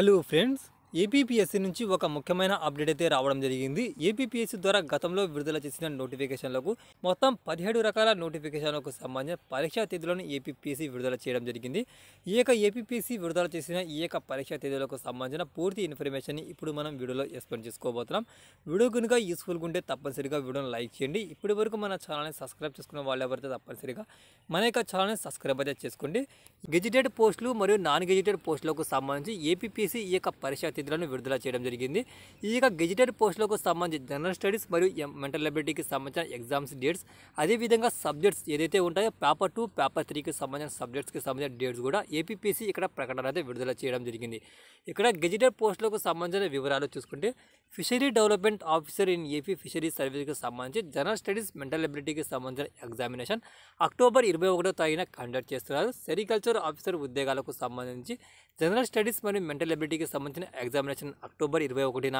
hello friends APPSC నుంచి ఒక ముఖ్యమైన అప్డేట్ అయితే రావడం జరిగింది ఏపీపీఎస్సీ ద్వారా గతంలో విడుదల చేసిన నోటిఫికేషన్లకు మొత్తం పదిహేడు రకాల నోటిఫికేషన్లకు సంబంధించిన పరీక్షా తేదీలను ఏపీపీఎస్సీ విడుదల చేయడం జరిగింది ఈ యొక్క ఏపీపీఎస్సీ విడుదల చేసిన ఈ యొక్క పరీక్షా తేదీలకు సంబంధించిన పూర్తి ఇన్ఫర్మేషన్ ఇప్పుడు మనం వీడియోలో ఎక్స్ప్లెయిన్ చేసుకోబోతున్నాం వీడియో కనుక యూస్ఫుల్గా ఉంటే తప్పనిసరిగా వీడియోను లైక్ చేయండి ఇప్పటి వరకు మన ఛానల్ని సబ్స్క్రైబ్ చేసుకున్న వాళ్ళు ఎవరైతే తప్పనిసరిగా మన యొక్క ఛానల్ని సబ్స్క్రైబ్ అయితే చేసుకోండి గెజిటెడ్ పోస్టులు మరియు నాన్ గెజిటెడ్ పోస్టులకు సంబంధించి ఏపీపీఎస్సీ ఈ యొక్క పరీక్షా తేదీలను విడుదల చేయడం జరిగింది ఈ యొక్క గెజిటెడ్ పోస్టులకు సంబంధించి జనరల్ స్టడీస్ మరియు మెంటల్ లబిలిటీకి సంబంధించిన ఎగ్జామ్స్ డేట్స్ అదేవిధంగా సబ్జెక్ట్స్ ఏదైతే ఉంటాయో పేపర్ టూ పేపర్ త్రీకి సంబంధించిన సబ్జెక్ట్స్కి సంబంధించిన డేట్స్ కూడా ఏపీపీసీ ఇక్కడ ప్రకటన అయితే విడుదల చేయడం జరిగింది ఇక్కడ గెజిటెడ్ పోస్టులకు సంబంధించిన వివరాలు చూసుకుంటే fishery development officer in AP fishery సర్వీస్కి సంబంధించి జనరల్ స్టడీస్ మెంటల్ ఎబిలిటీకి సంబంధించిన ఎగ్జామినేషన్ అక్టోబర్ ఇరవై ఒకటో తగిన కండక్ట్ చేస్తున్నారు సెరికల్చర్ ఆఫీసర్ ఉద్యోగాలకు సంబంధించి జనరల్ స్టడీస్ మరియు మెంటల్ ఎబిలిటీకి సంబంధించిన ఎగ్జామినేషన్ అక్టోబర్ ఇరవై ఒకటిన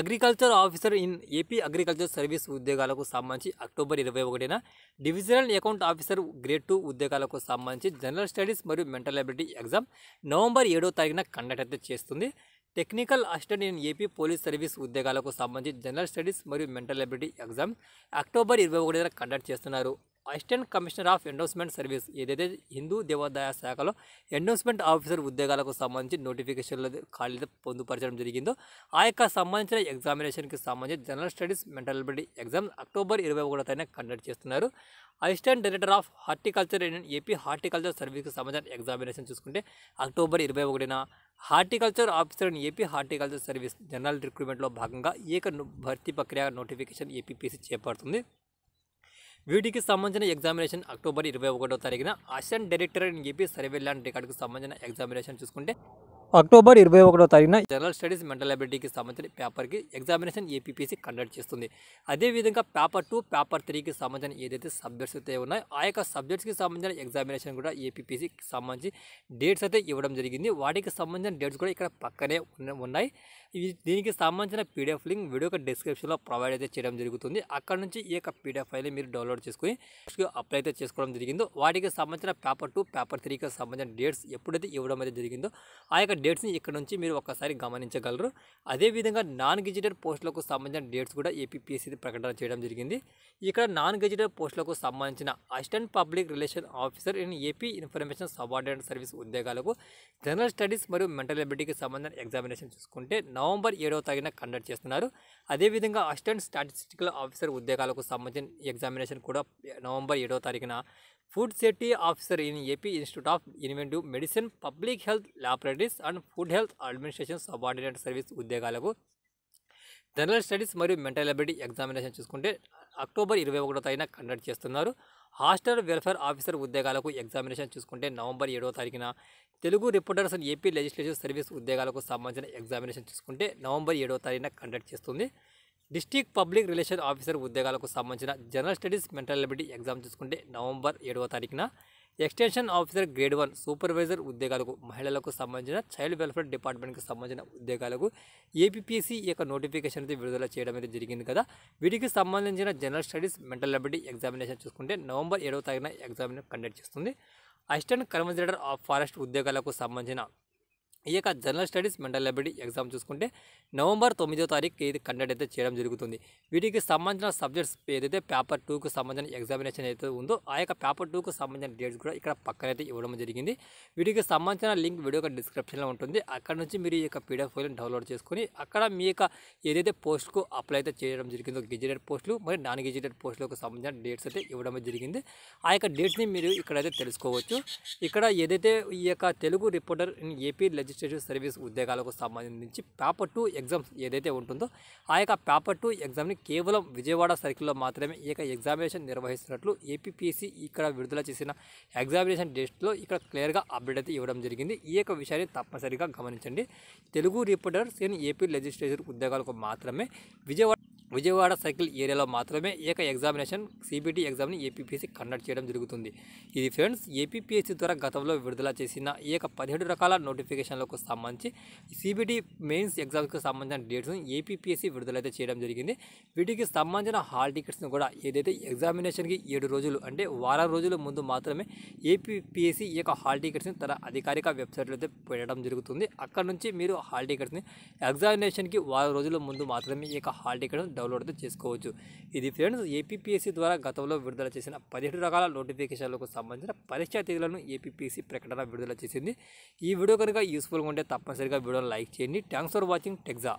agriculture officer in AP agriculture service ఉద్యోగాలకు సంబంధించి అక్టోబర్ ఇరవై ఒకటిన divisional account officer grade two ఉద్యోగాలకు సంబంధించి జనరల్ స్టడీస్ మరియు మెంటల్ అబిలిటీ ఎగ్జామ్ నవంబర్ ఏడో తారీఖున కండక్ట్ అయితే చేస్తుంది technical assistant in AP police service ఉద్యోగాలకు సంబంధించి జనరల్ స్టడీస్ మరియు మెంటల్ అబిలిటీ ఎగ్జామ్ అక్టోబర్ ఇరవై ఒకటిన కండక్ట్ చేస్తున్నారు assistant commissioner of endowment service ఏదైతే హిందూ దేవాదాయ శాఖలో ఎండోస్మెంట్ ఆఫీసర్ ఉద్యోగాలకు సంబంధించి నోటిఫికేషన్లు ఖాళీ పొందుపరచడం జరిగిందో ఆ యొక్క సంబంధించిన ఎగ్జామినేషన్కి సంబంధించి general studies mental building exam October ఇరవై ఒకటో తేదీన కండక్ట్ చేస్తున్నారు assistant director of horticulture and AP horticulture సర్వీస్కి సంబంధించిన ఎగ్జామినేషన్ చూసుకుంటే అక్టోబర్ ఇరవై ఒకటిన horticulture officer and AP horticulture service general రిక్రూట్మెంట్లో భాగంగా ఏక భర్తీ ప్రక్రియ నోటిఫికేషన్ ఏపీపీసీ చేపడుతుంది వీటికి సంబంధించిన ఎగ్జామినేషన్ అక్టోబర్ ఇరవై ఒకటో తారీఖున అసెంట్ డైరెక్టర్ అని చెప్పి ల్యాండ్ రికార్డుకు సంబంధించిన ఎగ్జామినేషన్ చూసుకుంటే అక్టోబర్ ఇరవై ఒకటో తారీఖున జనరల్ స్టడీస్ మెంటల్ అబిలిటీకి సంబంధించిన పేపర్కి ఎగ్జామినేషన్ ఏపీపీసీ కండక్ట్ చేస్తుంది అదేవిధంగా పేపర్ టూ పేపర్ త్రీకి సంబంధించిన ఏదైతే సబ్జెక్ట్స్ అయితే ఉన్నాయో ఆ యొక్క సబ్జెక్ట్స్కి సంబంధించిన ఎగ్జామినేషన్ కూడా ఏపీపీసీకి సంబంధించి డేట్స్ అయితే ఇవ్వడం జరిగింది వాటికి సంబంధించిన డేట్స్ కూడా ఇక్కడ పక్కనే ఉన్నాయి దీనికి సంబంధించిన పీడిఎఫ్ లింక్ వీడియో డిస్క్రిప్షన్లో ప్రొవైడ్ అయితే చేయడం జరుగుతుంది అక్కడ నుంచి ఈ యొక్క పీడిఎఫ్ ఫైల్ని మీరు డౌన్లోడ్ చేసుకుని అప్లై అయితే చేసుకోవడం జరిగిందో వాటికి సంబంధించిన పేపర్ టూ పేపర్ త్రీకి సంబంధించిన డేట్స్ ఎప్పుడైతే ఇవ్వడం అయితే జరిగిందో ఆ యొక్క డేట్స్ని ఇక్కడ నుంచి మీరు ఒక్కసారి గమనించగలరు అదేవిధంగా నాన్ గెజిటెడ్ పోస్టులకు సంబంధించిన డేట్స్ కూడా ఏపీపీఎస్సీ ప్రకటన చేయడం జరిగింది ఇక్కడ నాన్ గెజిటెడ్ పోస్టులకు సంబంధించిన assistant public relation officer in AP information subordinate service ఉద్యోగాలకు జనరల్ స్టడీస్ మరియు మెంటల్ ఎబిలిటీకి సంబంధించిన ఎగ్జామినేషన్ చూసుకుంటే నవంబర్ ఏడవ తారీఖున కండక్ట్ చేస్తున్నారు అదేవిధంగా అసిస్టెంట్ స్టాటిస్టికల్ ఆఫీసర్ ఉద్యోగాలకు సంబంధించిన ఎగ్జామినేషన్ కూడా నవంబర్ ఏడవ తారీఖున food safety officer in AP institute of inventive medicine public health laboratories and food health administration subordinate service ఉద్యోగాలకు జనరల్ స్టడీస్ మరియు మెంటల్ ఎబిలిటీ ఎగ్జామినేషన్ చూసుకుంటే అక్టోబర్ ఇరవై ఒకటో తారీఖున కండక్ట్ చేస్తున్నారు హాస్టల్ వెల్ఫేర్ ఆఫీసర్ ఉద్యోగాలకు ఎగ్జామినేషన్ చూసుకుంటే నవంబర్ ఏడవ తారీఖున Telugu reporters and AP legislative service ఉద్యోగాలకు సంబంధించిన ఎగ్జామినేషన్ చూసుకుంటే నవంబర్ ఏడవ తారీఖున కండక్ట్ చేస్తుంది డిస్టిక్ పబ్లిక్ రిలేషన్ ఆఫీసర్ ఉద్యోగాలకు సంబంధించిన general studies mental ability exam చూసుకుంటే నవంబర్ ఏడవ తారీఖున extension officer grade one supervisor ఉద్యోగాలకు మహిళలకు సంబంధించిన చైల్డ్ వెల్ఫేర్ డిపార్ట్మెంట్కి సంబంధించిన ఉద్యోగాలకు ఏపీపీసీ యొక్క నోటిఫికేషన్ అయితే విడుదల చేయడం అయితే జరిగింది కదా వీటికి సంబంధించిన general studies mental ability examination చూసుకుంటే నవంబర్ ఏడవ తారీఖున ఎగ్జామినేషన్ కండక్ట్ చేస్తుంది అసిస్టెంట్ కన్వజరేటర్ ఆఫ్ ఫారెస్ట్ ఉద్యోగాలకు సంబంధించిన ఈ యొక్క general studies mental library exam చూసుకుంటే నవంబర్ తొమ్మిదో తారీఖు ఇది కండక్ట్ అయితే చేయడం జరుగుతుంది వీటికి సంబంధించిన సబ్జెక్ట్స్ ఏదైతే పేపర్ టూకు సంబంధించిన ఎగ్జామినేషన్ అయితే ఉందో ఆ యొక్క పేపర్ టూకు సంబంధించిన డేట్స్ కూడా ఇక్కడ పక్కనైతే ఇవ్వడం జరిగింది వీటికి సంబంధించిన లింక్ వీడియో డిస్క్రిప్షన్లో ఉంటుంది అక్కడ నుంచి మీరు ఈ యొక్క పీడిఎఫ్ ఫైల్ని డౌన్లోడ్ చేసుకుని అక్కడ మీ యొక్క ఏదైతే పోస్ట్కు అప్లై అయితే చేయడం జరిగిందో గెజిటెడ్ పోస్టులు మరియు నాన్ గెజిటెడ్ పోస్టులకు సంబంధించిన డేట్స్ అయితే ఇవ్వడం జరిగింది ఆ యొక్క డేట్స్ని మీరు ఇక్కడైతే తెలుసుకోవచ్చు ఇక్కడ ఏదైతే ఈ యొక్క తెలుగు రిపోర్టర్ ఇన్ ఏపీ లెజిస్ అడ్మినిస్ట్రేటివ్ సర్వీస్ ఉద్యోగాలకు సంబంధించి పేపర్ టూ ఎగ్జామ్స్ ఏదైతే ఉంటుందో ఆ యొక్క పేపర్ టూ ఎగ్జామ్ని కేవలం విజయవాడ సర్కిల్లో మాత్రమే ఈ యొక్క ఎగ్జామినేషన్ నిర్వహిస్తున్నట్లు ఏపీపీసీ ఇక్కడ విడుదల చేసిన ఎగ్జామినేషన్ డేట్లో ఇక్కడ క్లియర్గా అప్డేట్ అయితే ఇవ్వడం జరిగింది ఈ యొక్క విషయాన్ని తప్పనిసరిగా గమనించండి Telugu reporters in AP legislature ఉద్యోగాలకు మాత్రమే విజయవాడ విజయవాడ సర్కిల్ ఏరియాలో మాత్రమే ఏక ఎగ్జామినేషన్ సిబిటీ ఎగ్జామ్ని ఏపీపీఎస్సీ కండక్ట్ చేయడం జరుగుతుంది ఇది ఫ్రెండ్స్ ఏపీపీఎస్సీ ద్వారా గతంలో విడుదల చేసిన ఏక పదిహేడు రకాల నోటిఫికేషన్లకు సంబంధించి సిబిటీ మెయిన్స్ ఎగ్జామ్స్కి సంబంధించిన డేట్స్ని ఏపీపీఎస్సీ విడుదలైతే చేయడం జరిగింది వీటికి సంబంధించిన హాల్ టికెట్స్ని కూడా ఏదైతే ఎగ్జామినేషన్కి ఏడు రోజులు అంటే వారం రోజుల ముందు మాత్రమే ఏపీపీఎస్సీ ఈ యొక్క హాల్ టికెట్స్ని తన అధికారిక వెబ్సైట్లో అయితే పెట్టడం జరుగుతుంది అక్కడ నుంచి మీరు హాల్ టికెట్స్ని ఎగ్జామినేషన్కి వారం రోజుల ముందు మాత్రమే ఈ యొక్క హాల్ టికెట్ని డౌన్లోడ్ అయితే చేసుకోవచ్చు ఇది ఫ్రెండ్స్ ఏపీపీఎస్సీ ద్వారా గతంలో విడుదల చేసిన పదిహేడు రకాల నోటిఫికేషన్లకు సంబంధించిన పరీక్షా తేదీలను ఏపీపీఎస్సీ ప్రకటన విడుదల చేసింది ఈ వీడియో కనుక యూస్ఫుల్గా ఉంటే తప్పనిసరిగా వీడియోని లైక్ చేయండి థ్యాంక్స్ ఫర్ వాచింగ్ టెక్జా